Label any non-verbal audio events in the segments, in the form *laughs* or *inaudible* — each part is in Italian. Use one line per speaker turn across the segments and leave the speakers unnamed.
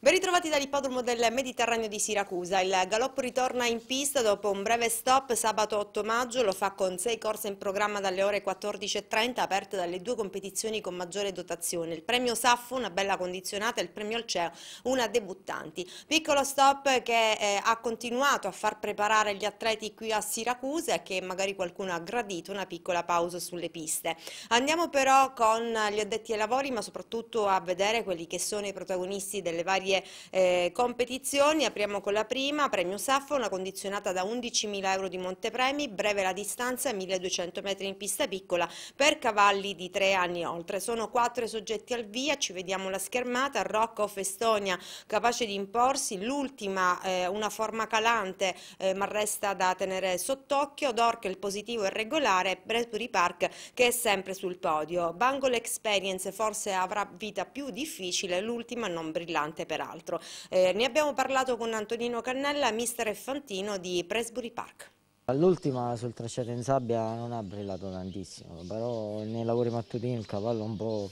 Ben ritrovati dall'ippodromo del Mediterraneo di Siracusa. Il galoppo ritorna in pista dopo un breve stop sabato 8 maggio. Lo fa con sei corse in programma dalle ore 14.30 aperte dalle due competizioni con maggiore dotazione. Il premio Saffo, una bella condizionata, e il premio Alceo, una debuttanti. Piccolo stop che eh, ha continuato a far preparare gli atleti qui a Siracusa e che magari qualcuno ha gradito una piccola pausa sulle piste. Andiamo però con gli addetti ai lavori ma soprattutto a vedere quelli che sono i protagonisti delle varie varie eh, competizioni. Apriamo con la prima, premio Saffona, condizionata da 11.000 euro di montepremi, breve la distanza, 1.200 metri in pista piccola, per cavalli di tre anni e oltre. Sono quattro i soggetti al via, ci vediamo la schermata, Rocco Festonia capace di imporsi, l'ultima eh, una forma calante eh, ma resta da tenere sott'occhio, Dork il positivo e regolare, Bradbury Park che è sempre sul podio. Bangle Experience forse avrà vita più difficile, l'ultima non brillante per peraltro. Eh, ne abbiamo parlato con Antonino Cannella, mister e Fantino di Presbury Park.
All'ultima sul tracciato in sabbia non ha brillato tantissimo, però nei lavori mattutini il cavallo un po'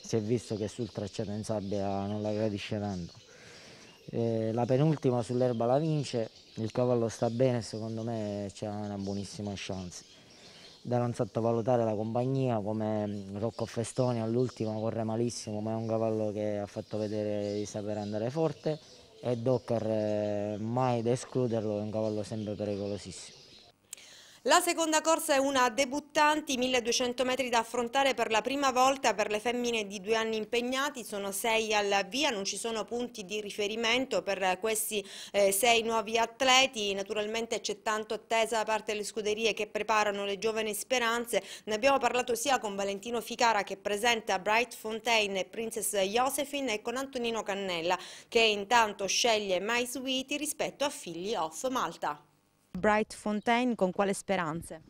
si è visto che sul tracciato in sabbia non la gradisce tanto. Eh, la penultima sull'erba la vince, il cavallo sta bene e secondo me c'è una buonissima chance da non sottovalutare la compagnia come mm, Rocco Festoni all'ultimo corre malissimo ma è un cavallo che ha fatto vedere di sapere andare forte e Docker eh, mai da escluderlo è un cavallo sempre pericolosissimo.
La seconda corsa è una debuttanti, 1200 metri da affrontare per la prima volta per le femmine di due anni impegnati, sono sei al via, non ci sono punti di riferimento per questi eh, sei nuovi atleti, naturalmente c'è tanto attesa da parte delle scuderie che preparano le giovani speranze, ne abbiamo parlato sia con Valentino Ficara che presenta Bright Fontaine e Princess Josephine e con Antonino Cannella che intanto sceglie My Sweetie rispetto a Figli of Malta. Bright Fontaine con quale speranze?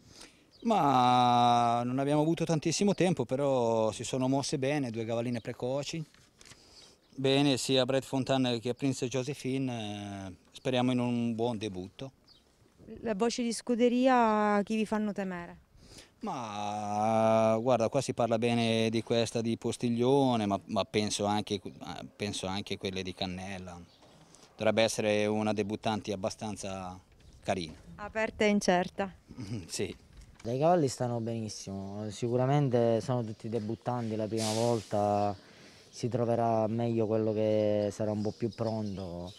Ma non abbiamo avuto tantissimo tempo, però si sono mosse bene, due cavalline precoci. Bene, sia Brett Fontaine che Prince Josephine, eh, speriamo in un buon debutto.
Le voci di scuderia chi vi fanno temere?
Ma guarda, qua si parla bene di questa di Postiglione, ma, ma penso, anche, penso anche quelle di Cannella. Dovrebbe essere una debuttante abbastanza carina.
Aperta e incerta.
Mm-hmm, sì.
I cavalli stanno benissimo, sicuramente sono tutti debuttanti la prima volta, si troverà meglio quello che sarà un po' più pronto.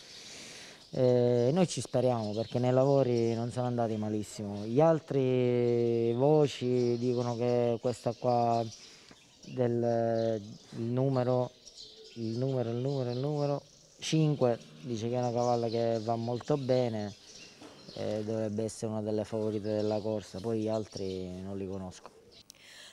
E noi ci speriamo perché nei lavori non sono andati malissimo. Gli altri voci dicono che questa qua del numero, il numero, il numero, il numero 5 dice che è una cavalla che va molto bene eh, dovrebbe essere una delle favorite della corsa, poi gli altri non li conosco.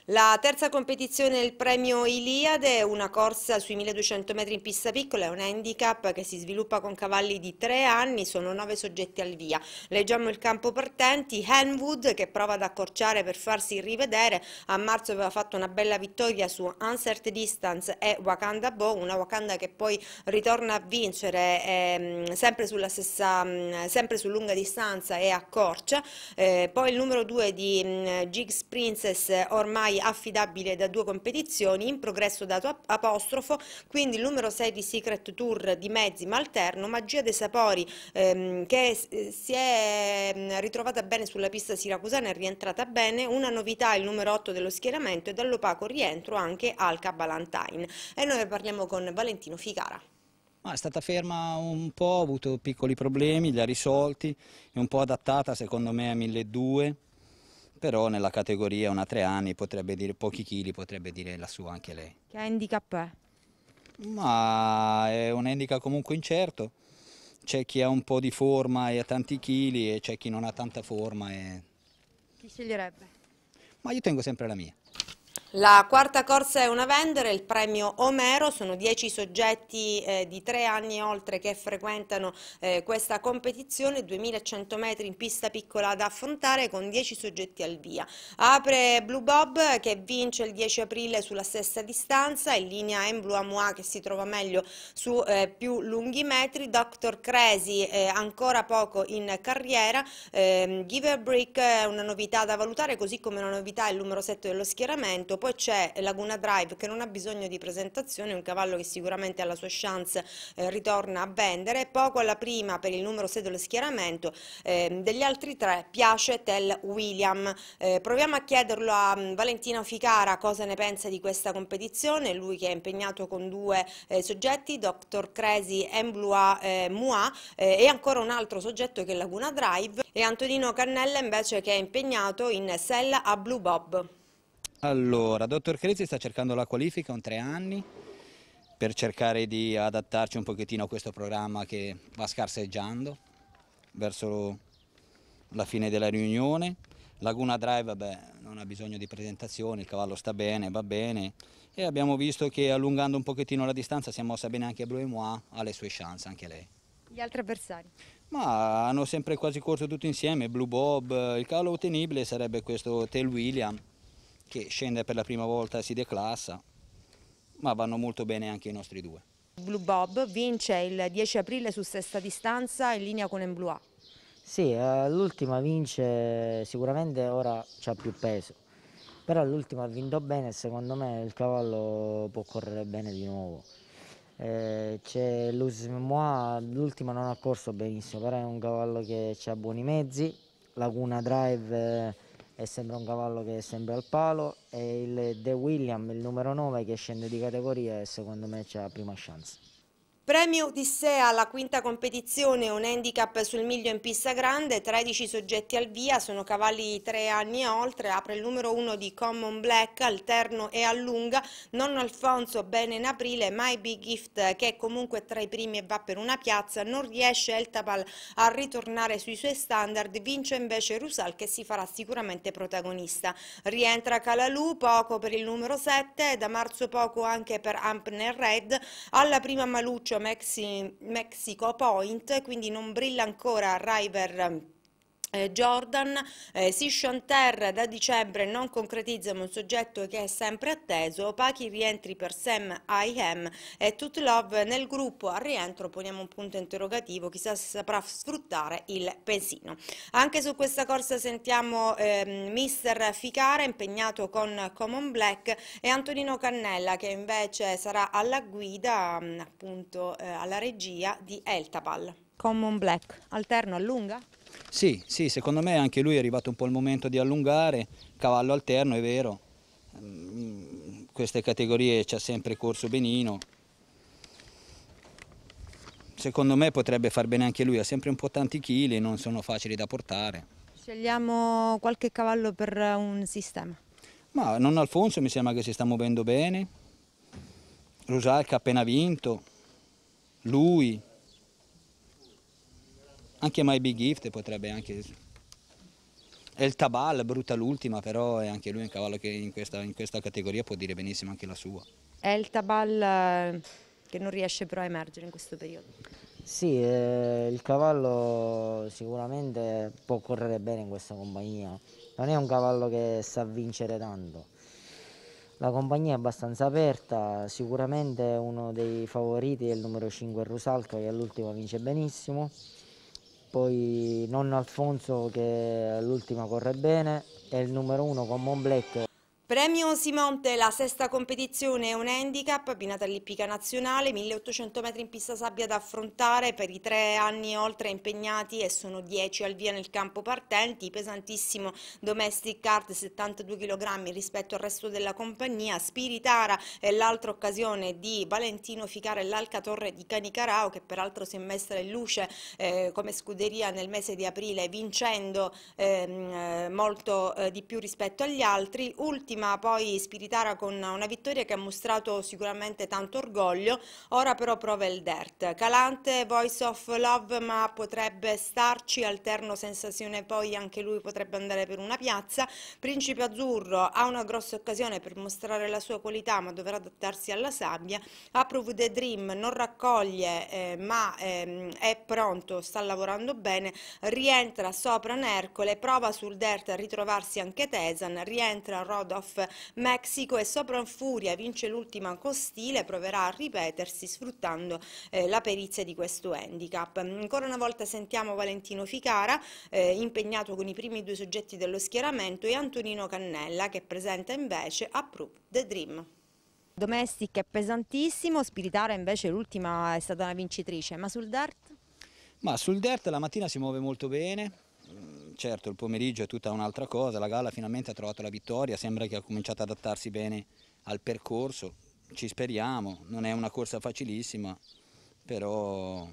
La terza competizione del premio Iliade è una corsa sui 1200 metri in pista piccola, è un handicap che si sviluppa con cavalli di tre anni, sono nove soggetti al via. Leggiamo il campo partenti, Henwood che prova ad accorciare per farsi rivedere, a marzo aveva fatto una bella vittoria su Uncert Distance e Wakanda Bo, una Wakanda che poi ritorna a vincere ehm, sempre, stessa, mm, sempre, su lunga distanza e accorcia. Eh, poi il numero due di mh, mm, Jigs Princess ormai ormai affidabile da due competizioni, in progresso dato apostrofo, quindi il numero 6 di Secret Tour di mezzi ma alterno, Magia dei Sapori ehm, che si è mm, ritrovata bene sulla pista siracusana, è rientrata bene, una novità il numero 8 dello schieramento e dall'opaco rientro anche Alca Valentine. E noi parliamo con Valentino Ficara.
Ma è stata ferma un po', ha avuto piccoli problemi, li ha risolti, è un po' adattata secondo me a 1200 però nella categoria una tre anni potrebbe dire pochi chili, potrebbe dire la sua anche lei.
Che handicap è?
Ma è un handicap comunque incerto, c'è chi ha un po' di forma e ha tanti chili e c'è chi non ha tanta forma. E...
Chi sceglierebbe?
Ma io tengo sempre la mia.
La quarta corsa è una vendere, il premio Omero, sono dieci soggetti eh, di tre anni e oltre che frequentano eh, questa competizione, 2100 metri in pista piccola da affrontare con dieci soggetti al via. Apre Blue Bob che vince il 10 aprile sulla stessa distanza, in linea Emblu Amua che si trova meglio su eh, più lunghi metri, Dr. Cresi eh, ancora poco in carriera, ehm, Giver Brick è una novità da valutare così come una novità è il numero 7 dello schieramento, poi c'è Laguna Drive che non ha bisogno di presentazione, un cavallo che sicuramente alla sua chance eh, ritorna a vendere, poco alla prima per il numero 6 dello schieramento, eh, degli altri tre piace Tel William. Eh, proviamo a chiederlo a um, Valentino Ficara cosa ne pensa di questa competizione, lui che è impegnato con due eh, soggetti, Dr. Cresi Emblua eh, Mua eh, e ancora un altro soggetto che è Laguna Drive e Antonino Cannella invece che è impegnato in sella a Blue Bob.
Allora, dottor Crezzi sta cercando la qualifica, un tre anni, per cercare di adattarci un pochettino a questo programma che va scarseggiando verso la fine della riunione. Laguna Drive beh, non ha bisogno di presentazioni, il cavallo sta bene, va bene e abbiamo visto che allungando un pochettino la distanza si è mossa bene anche Blue Mois, ha le sue chance anche lei.
Gli altri avversari?
Ma hanno sempre quasi corso tutti insieme, Blue Bob, il cavallo ottenibile sarebbe questo Tail William che scende per la prima volta, e si declassa, ma vanno molto bene anche i nostri due.
Blue
Bob vince il 10 aprile su sesta distanza in linea con Emblua.
Sì,
eh, l'ultima vince sicuramente ora c'ha più peso, però l'ultima ha vinto bene e secondo me il cavallo può correre bene di nuovo. Eh, c'è l'Usmoa, l'ultima non ha corso benissimo, però è un cavallo che ha buoni mezzi, Laguna Drive eh, è sempre un cavallo che è sempre al palo e il De William, il numero 9 che scende di categoria e secondo me c'è la prima chance.
Premio Odissea alla quinta competizione, un handicap sul miglio in pista grande, 13 soggetti al via, sono cavalli tre anni e oltre, apre il numero uno di Common Black, alterno e allunga, nonno Alfonso bene in aprile, My Big Gift che è comunque tra i primi e va per una piazza, non riesce Eltapal a ritornare sui suoi standard, vince invece Rusal che si farà sicuramente protagonista. Rientra Calalù, poco per il numero 7, da marzo poco anche per Ampner Red, alla prima Malucci Castelluccio Mexi Mexico Point, quindi non brilla ancora River eh, Jordan, eh, Sission Ter da dicembre non concretizza un soggetto che è sempre atteso, opachi rientri per Sam IM e Tut Love nel gruppo al rientro poniamo un punto interrogativo, chissà se saprà sfruttare il pensino. Anche su questa corsa sentiamo eh, Mister Ficara impegnato con Common Black e Antonino Cannella che invece sarà alla guida, mm, appunto eh, alla regia di Eltapal. Common Black, alterno allunga?
Sì, sì, secondo me anche lui è arrivato un po' il momento di allungare, cavallo alterno è vero, in mm, queste categorie c'è sempre corso benino, secondo me potrebbe far bene anche lui, ha sempre un po' tanti chili, non sono facili da portare.
Scegliamo qualche cavallo per un sistema?
Ma non Alfonso mi sembra che si sta muovendo bene, Rosalca ha appena vinto, lui, anche My Big Gift potrebbe anche... È il Tabal, brutta l'ultima, però è anche lui un cavallo che in questa, in questa categoria può dire benissimo anche la sua.
È il Tabal eh, che non riesce però a emergere in questo periodo.
Sì, eh, il cavallo sicuramente può correre bene in questa compagnia, non è un cavallo che sa vincere tanto. La compagnia è abbastanza aperta, sicuramente uno dei favoriti è il numero 5 Rusalca che all'ultimo vince benissimo poi nonno Alfonso che l'ultima corre bene e il numero uno con Mon Black Premio
Simonte, la sesta competizione è un handicap, pinata all'ippica nazionale, 1800 metri in pista sabbia da affrontare per i tre anni e oltre impegnati e sono 10 al via nel campo partenti, pesantissimo domestic card 72 kg rispetto al resto della compagnia, Spiritara è l'altra occasione di Valentino Ficare e l'Alca Torre di Canicarao che peraltro si è messa in luce eh, come scuderia nel mese di aprile vincendo ehm, eh, molto eh, di più rispetto agli altri, ultima prima poi Spiritara con una vittoria che ha mostrato sicuramente tanto orgoglio, ora però prova il Dirt. Calante, Voice of Love, ma potrebbe starci, alterno sensazione poi anche lui potrebbe andare per una piazza. Principe Azzurro ha una grossa occasione per mostrare la sua qualità, ma dovrà adattarsi alla sabbia. Approve the Dream non raccoglie, eh, ma ehm, è pronto, sta lavorando bene, rientra sopra Nercole, prova sul Dirt a ritrovarsi anche Tesan, rientra Rod of playoff. Mexico è sopra in furia, vince l'ultima con stile, proverà a ripetersi sfruttando eh, la perizia di questo handicap. Ancora una volta sentiamo Valentino Ficara, eh, impegnato con i primi due soggetti dello schieramento, e Antonino Cannella, che presenta invece Approve the Dream. Domestic è pesantissimo, Spiritara invece l'ultima è stata una vincitrice, ma sul dirt?
Ma sul dirt la mattina si muove molto bene, certo il pomeriggio è tutta un'altra cosa, la Galla finalmente ha trovato la vittoria, sembra che ha cominciato ad adattarsi bene al percorso, ci speriamo, non è una corsa facilissima, però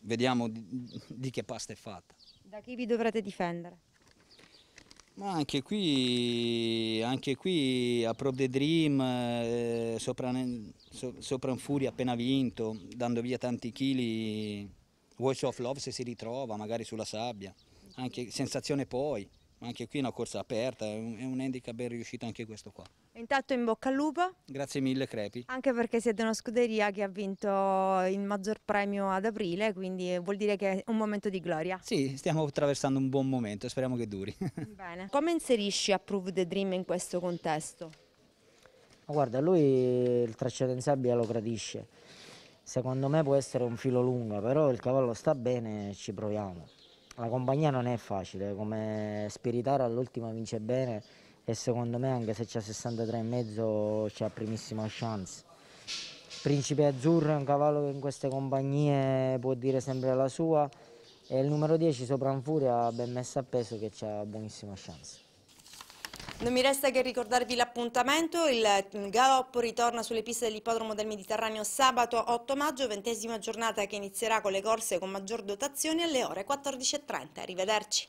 vediamo di, di che pasta è fatta.
Da chi vi dovrete difendere?
Ma anche qui, anche qui a Pro The Dream, eh, sopra, so, sopra un Furia appena vinto, dando via tanti chili, Voice of Love se si ritrova, magari sulla sabbia anche sensazione poi, anche qui è una corsa aperta, è un, è un handicap ben riuscito anche questo qua.
Intanto in bocca al lupo.
Grazie mille Crepi.
Anche perché siete una scuderia che ha vinto il maggior premio ad aprile, quindi vuol dire che è un momento di gloria. Sì,
stiamo attraversando un buon momento, speriamo che duri. *laughs*
Bene. Come inserisci Approve the Dream in questo contesto?
guarda, lui il tracciato in sabbia lo gradisce. Secondo me può essere un filo lungo, però il cavallo sta bene ci proviamo la compagnia non è facile, come spiritare all'ultima vince bene e secondo me anche se c'è 63,5 c'è primissima chance. Principe Azzurro è un cavallo che in queste compagnie può dire sempre la sua e il numero 10 sopra Anfuria ben messo a peso che c'ha buonissima chance.
Non mi resta che ricordarvi l'appuntamento, il mm, galoppo ritorna sulle piste dell'ippodromo del Mediterraneo sabato 8 maggio, ventesima giornata che inizierà con le corse con maggior dotazione alle ore 14.30. Arrivederci.